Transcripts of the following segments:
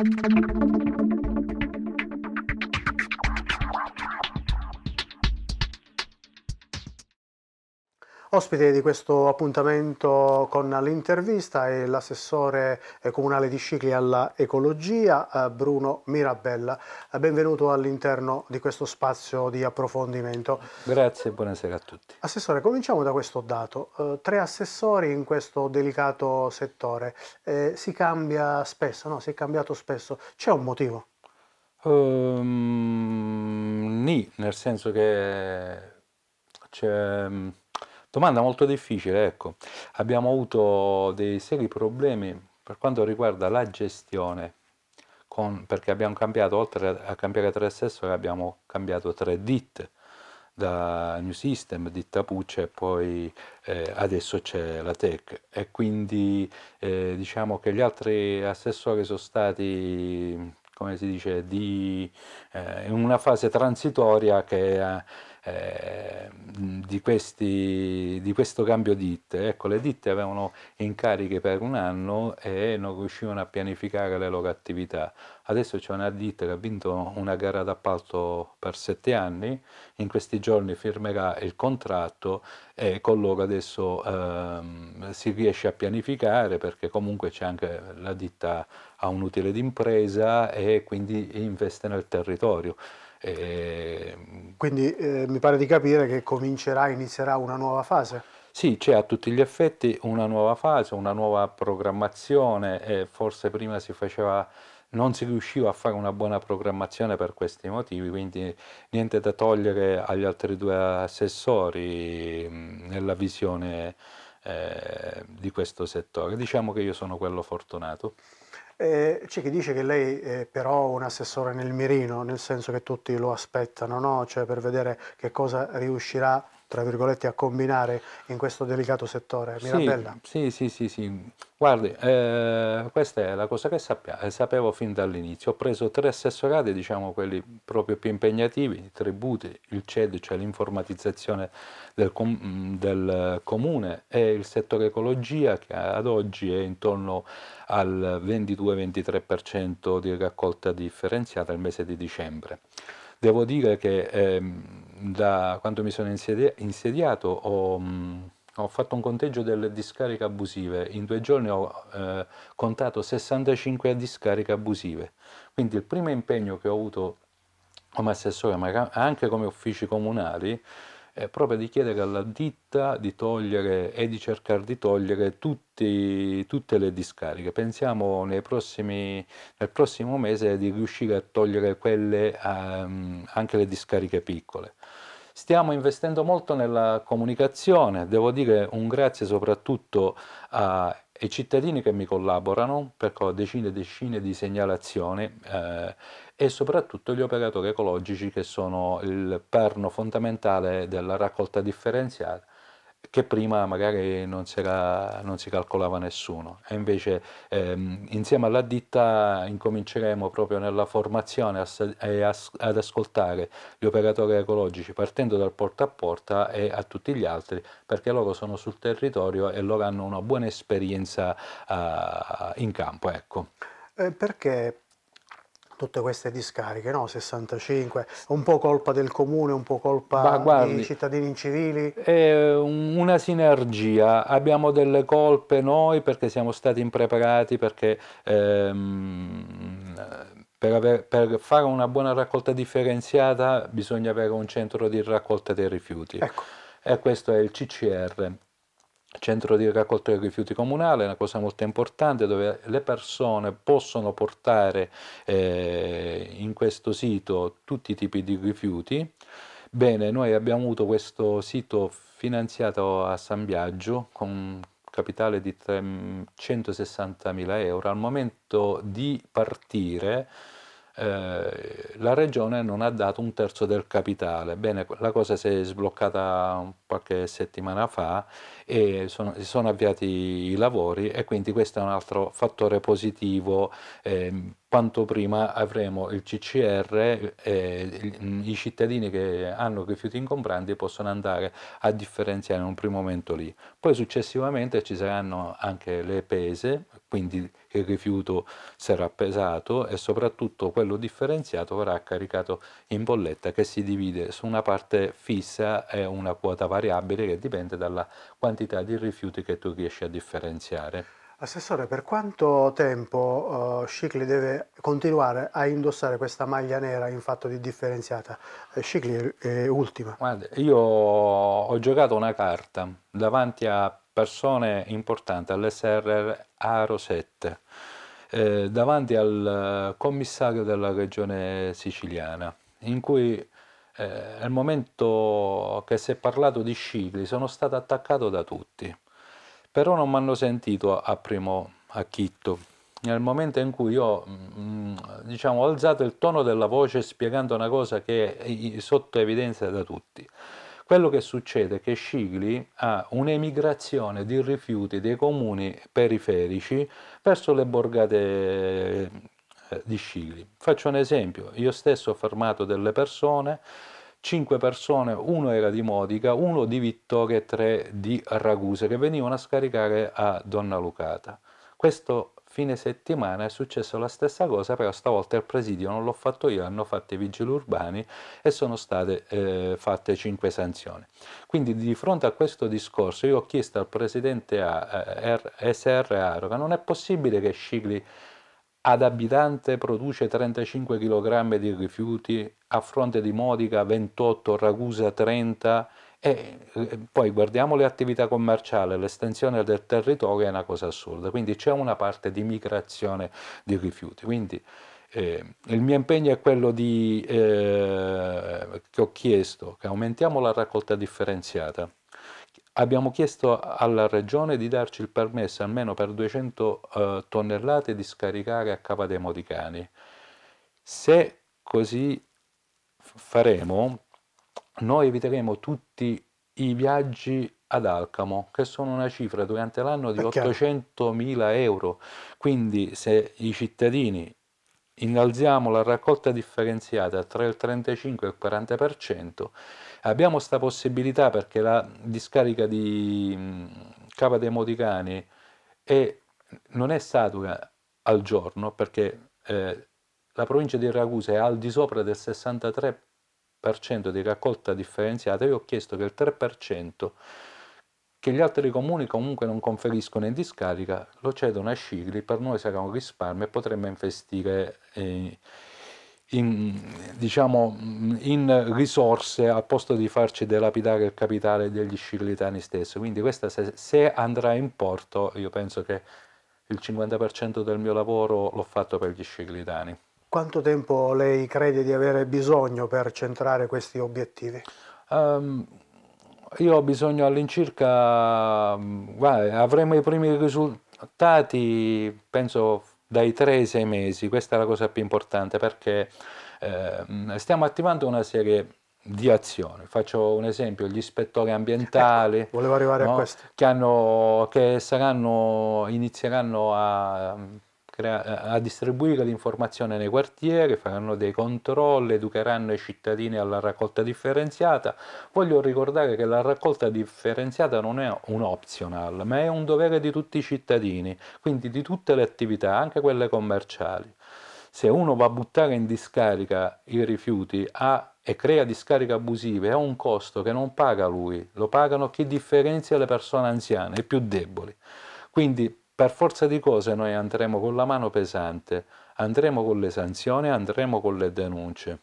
ありがとうございました Ospite di questo appuntamento con l'intervista è l'assessore eh, comunale di Scicli alla ecologia eh, Bruno Mirabella. Eh, benvenuto all'interno di questo spazio di approfondimento. Grazie e buonasera a tutti. Assessore, cominciamo da questo dato. tre assessori in questo delicato settore. si cambia spesso, no? Si è cambiato spesso. C'è un motivo? Um, ehm, nì, nel senso che c'è mm, Domanda molto difficile, ecco. Abbiamo avuto dei seri problemi per quanto riguarda la gestione, con, perché abbiamo cambiato, oltre a cambiare tre assessori, abbiamo cambiato tre DIT, da New System, Ditta Puccia e poi eh, adesso c'è la Tech e quindi eh, diciamo che gli altri assessori sono stati come si dice, di eh, una fase transitoria che, eh, mm, di, questi, di, questo cambio ditte. Ecco, le ditte avevano incarichi per un anno e non riuscivano a pianificare le loro attività. Adesso c'è una ditta che ha vinto una gara d'appalto per sette anni, in questi giorni firmerà il contratto e con loro adesso ehm, si riesce a pianificare perché comunque c'è anche la ditta ha un utile d'impresa e quindi investe nel territorio. E... Quindi eh, mi pare di capire che comincerà, inizierà una nuova fase. Sì, c'è a tutti gli effetti una nuova fase, una nuova programmazione, e forse prima si faceva non si riusciva a fare una buona programmazione per questi motivi, quindi niente da togliere agli altri due assessori mm, nella visione eh, di questo settore. Diciamo che io sono quello fortunato. Eh, c'è chi dice che lei è però un assessore nel mirino, nel senso che tutti lo aspettano, no? cioè per vedere che cosa riuscirà tra virgolette, a combinare in questo delicato settore? Mirabella? Sì, sì, sì, sì. sì. Guardi, eh, questa è la cosa che sappia, sapevo fin dall'inizio. Ho preso tre assessorati, diciamo quelli proprio più impegnativi, i tributi, il CED, cioè l'informatizzazione del, com del, comune e il settore ecologia che ad oggi è intorno al 22-23% di raccolta differenziata il mese di dicembre. Devo dire che... Ehm, da quando mi sono insediato ho, mm, ho, fatto un conteggio delle discariche abusive, in due giorni ho eh, contato 65 discariche abusive, quindi il primo impegno che ho avuto come assessore, ma anche come uffici comunali, è proprio di chiedere alla ditta di togliere e di cercare di togliere tutti, tutte le discariche. Pensiamo prossimi, nel prossimo mese di riuscire a togliere quelle, um, anche le discariche piccole. Stiamo investendo molto nella comunicazione, devo dire un grazie soprattutto ai cittadini che mi collaborano, perché ho decine e decine di segnalazioni eh, e soprattutto gli operatori ecologici che sono il perno fondamentale della raccolta differenziata che prima magari non, non, si calcolava nessuno e invece ehm, insieme alla ditta incominceremo proprio nella formazione ad ascoltare gli operatori ecologici partendo dal porta a porta e a tutti gli altri perché loro sono sul territorio e loro hanno una buona esperienza eh, in campo. Ecco. Eh, perché tutte queste discariche, no? 65, un po' colpa del comune, un po' colpa guardi, dei cittadini civili? È una sinergia, abbiamo delle colpe noi perché siamo stati impreparati, perché ehm, per, aver, per, fare una buona raccolta differenziata bisogna avere un centro di raccolta dei rifiuti. Ecco. E questo è il CCR centro di raccolta dei rifiuti comunale, una cosa molto importante dove le persone possono portare eh, in questo sito tutti i tipi di rifiuti. Bene, noi abbiamo avuto questo sito finanziato a San Biagio con capitale di mila euro. Al momento di partire eh, la regione non ha dato un terzo del capitale. Bene, la cosa si è sbloccata qualche settimana fa e sono, si sono avviati i lavori e quindi questo è un altro fattore positivo eh, quanto prima avremo il CCR e i cittadini che hanno rifiuti ingombranti possono andare a differenziare in un primo momento lì. Poi successivamente ci saranno anche le pese, quindi il rifiuto sarà pesato e soprattutto quello differenziato verrà caricato in bolletta che si divide su una parte fissa e una quota variabile che dipende dalla quantità di rifiuti che tu riesci a differenziare. Assessore, per quanto tempo uh, Scicli deve continuare a indossare questa maglia nera in fatto di differenziata? Eh, Scicli è ultima. Guarda, io ho giocato una carta davanti a persone importanti all'SRR a 7, eh, davanti al eh, commissario della regione siciliana, in cui eh, nel momento che si è parlato di Scicli sono stato attaccato da tutti però non mi hanno sentito a, primo acchitto. Nel momento in cui ho mm, diciamo, alzato il tono della voce spiegando una cosa che è sotto evidenza da tutti, quello che succede è che Scigli ha un'emigrazione di rifiuti dei comuni periferici verso le borgate eh, di Scigli. Faccio un esempio, io stesso ho fermato delle persone 5 persone, uno era di Modica, uno di Vittoria e tre di Raguse, che venivano a scaricare a Donna Lucata. Questo fine settimana è successo la stessa cosa, però stavolta il presidio non l'ho fatto io, hanno fatto i vigili urbani e sono state eh, fatte 5 sanzioni. Quindi di fronte a questo discorso io ho chiesto al presidente a, eh, SR Aroca, non è possibile che Scigli ad abitante produce 35 kg di rifiuti, a fronte di Modica 28, Ragusa 30 e eh, poi guardiamo le attività commerciali, l'estensione del territorio è una cosa assurda, quindi c'è una parte di migrazione di rifiuti. Quindi eh, il mio impegno è quello di, eh, che ho chiesto, che aumentiamo la raccolta differenziata, Abbiamo chiesto alla Regione di darci il permesso almeno per 200 eh, tonnellate di scaricare a Cava dei Modicani. Se così faremo, noi eviteremo tutti i viaggi ad Alcamo, che sono una cifra durante l'anno di 800.000 euro. Quindi se i cittadini innalziamo la raccolta differenziata tra il 35 e il 40%, Abbiamo questa possibilità perché la discarica di mm, Cava dei Moticani è, non è statua al giorno perché eh, la provincia di Ragusa è al di sopra del 63% di raccolta differenziata. Io ho chiesto che il 3% che gli altri comuni comunque non conferiscono in discarica, lo cedono a Scigli, per noi sarà un risparmio e potremmo investire eh, in, diciamo, in risorse al posto di farci delapidare il capitale degli scirlitani stessi. Quindi questa se, se andrà in porto, io penso che il 50% del mio lavoro l'ho fatto per gli scirlitani. Quanto tempo lei crede di avere bisogno per centrare questi obiettivi? Um, io ho bisogno all'incirca, avremo i primi risultati, penso dai 3 ai 6 mesi, questa è la cosa più importante perché eh, stiamo attivando una serie di azioni. Faccio un esempio, gli ispettori ambientali ecco, no? che, hanno, che saranno, inizieranno a a distribuire l'informazione nei quartieri, faranno dei controlli, educheranno i cittadini alla raccolta differenziata. Voglio ricordare che la raccolta differenziata non è un optional, ma è un dovere di tutti i cittadini, quindi di tutte le attività, anche quelle commerciali. Se uno va a buttare in discarica i rifiuti ha, e crea discariche abusive, ha un costo che non paga lui, lo pagano chi differenzia le persone anziane, i più deboli. Quindi per forza di cose noi andremo con la mano pesante, andremo con le sanzioni, andremo con le denunce.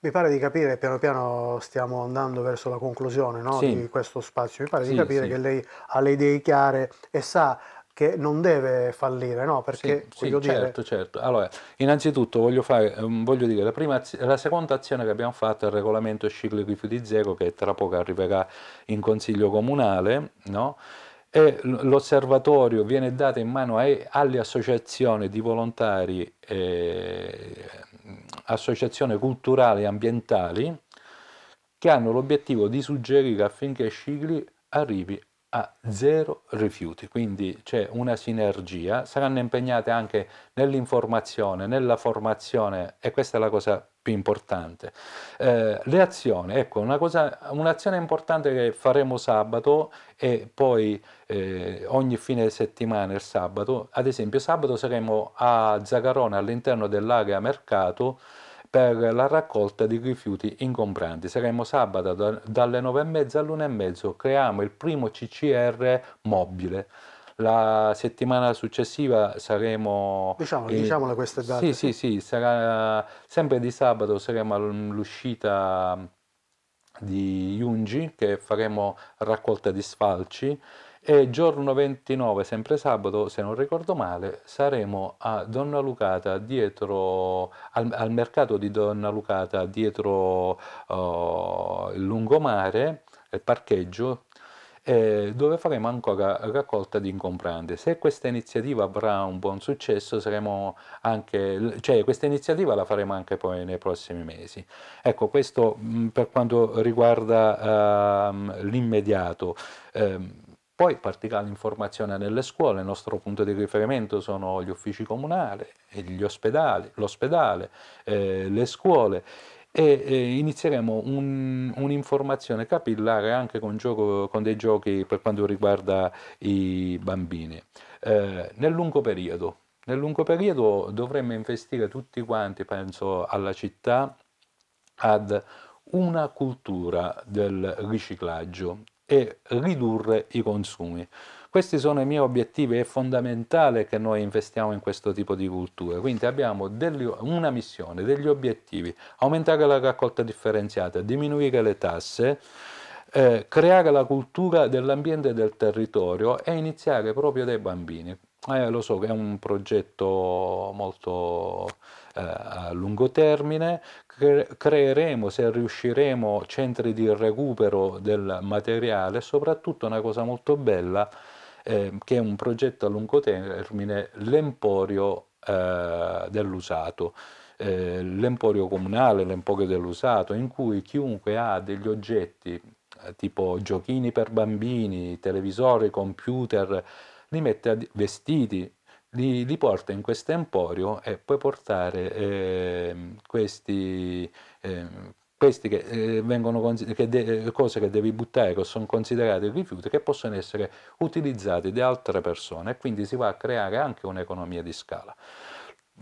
Mi pare di capire, piano piano stiamo andando verso la conclusione no, sì. di questo spazio, mi pare sì, di capire sì. che lei ha le idee chiare e sa che non deve fallire, no? Perché sì, sì, certo, dire... certo. Allora, innanzitutto voglio, fare, ehm, voglio dire, la, prima, la, seconda azione che abbiamo fatto è il regolamento ciclo di Zego, che tra poco arriverà in consiglio comunale, no? e l'osservatorio viene dato in mano alle associazioni di volontari, eh, associazioni culturali e ambientali, che hanno l'obiettivo di suggerire affinché Scigli arrivi a zero rifiuti, quindi c'è una sinergia, saranno impegnate anche nell'informazione, nella formazione e questa è la cosa più importante. Eh, le azioni, ecco, una cosa, un'azione importante che faremo sabato e poi eh, ogni fine settimana il sabato, ad esempio sabato saremo a Zagarone all'interno dell'Aga Mercato per la raccolta di rifiuti ingombranti. Saremo sabato da, dalle 9.30 alle 1.30, creiamo il primo CCR mobile. La settimana successiva saremo... Diciamo, eh, diciamola queste date. Sì, sì, sì, sarà, sempre di sabato saremo all'uscita di Yungi che faremo raccolta di sfalci e giorno 29, sempre sabato, se non ricordo male, saremo a Donna Lucata dietro al, al mercato di Donna Lucata dietro uh, il lungomare, il parcheggio eh, dove faremo ancora raccolta di incomprande. Se questa iniziativa avrà un buon successo, saremo anche, cioè questa iniziativa la faremo anche poi nei prossimi mesi. Ecco, questo mh, mm, per quanto riguarda uh, l'immediato. Uh, poi particare l'informazione nelle scuole, il nostro punto di riferimento sono gli uffici comunali, gli ospedali, l'ospedale, eh, le scuole e, e inizieremo un, un'informazione capillare anche con, gioco, con, dei giochi per quanto riguarda i bambini. Eh, nel lungo periodo, nel lungo periodo dovremmo investire tutti quanti, penso alla città, ad una cultura del riciclaggio, e ridurre i consumi. Questi sono i miei obiettivi, è fondamentale che noi investiamo in questo tipo di culture, quindi abbiamo degli, una missione, degli obiettivi, aumentare la raccolta differenziata, diminuire le tasse, eh, creare la cultura dell'ambiente e del territorio e iniziare proprio dai bambini. Eh, lo so che è un progetto molto eh, a lungo termine, creeremo, se riusciremo, centri di recupero del materiale, e soprattutto una cosa molto bella, eh, che è un progetto a lungo termine, l'emporio eh, dell'usato. Eh, l'emporio comunale, l'emporio dell'usato, in cui chiunque ha degli oggetti eh, tipo giochini per bambini, televisori, computer, li mette vestiti li, li porta in questo emporio e puoi portare eh, questi, eh, questi che, eh, vengono che de- eh, cose che devi buttare, che sono considerate rifiuti, che possono essere utilizzati da altre persone e quindi si va a creare anche un'economia di scala.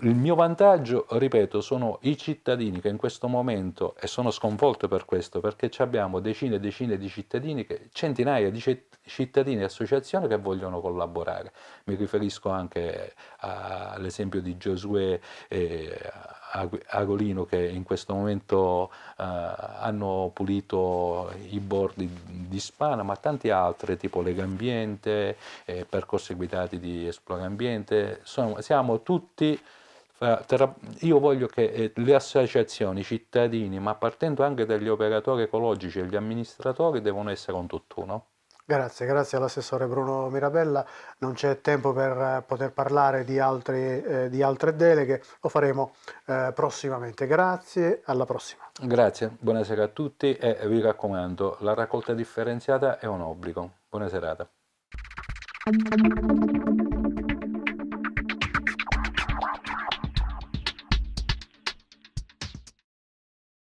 Il mio vantaggio, ripeto, sono i cittadini che in questo momento, e sono sconvolto per questo, perché abbiamo decine e decine di cittadini, che, centinaia di cittadini e associazioni che vogliono collaborare. Mi riferisco anche all'esempio di Giosuè e Agolino che in questo momento eh, hanno pulito i bordi di Spana, ma tanti altri, tipo Legambiente, eh, percorsi guidati di Esplorambiente, siamo tutti io voglio che eh, le associazioni, i cittadini, ma partendo anche dagli operatori ecologici e gli amministratori, devono essere un tutt'uno. Grazie, grazie all'assessore Bruno Mirabella. Non c'è tempo per eh, poter parlare di, altri, eh, di altre deleghe, lo faremo eh, prossimamente. Grazie, alla prossima. Grazie, buonasera a tutti e vi raccomando, la raccolta differenziata è un obbligo. Buona serata.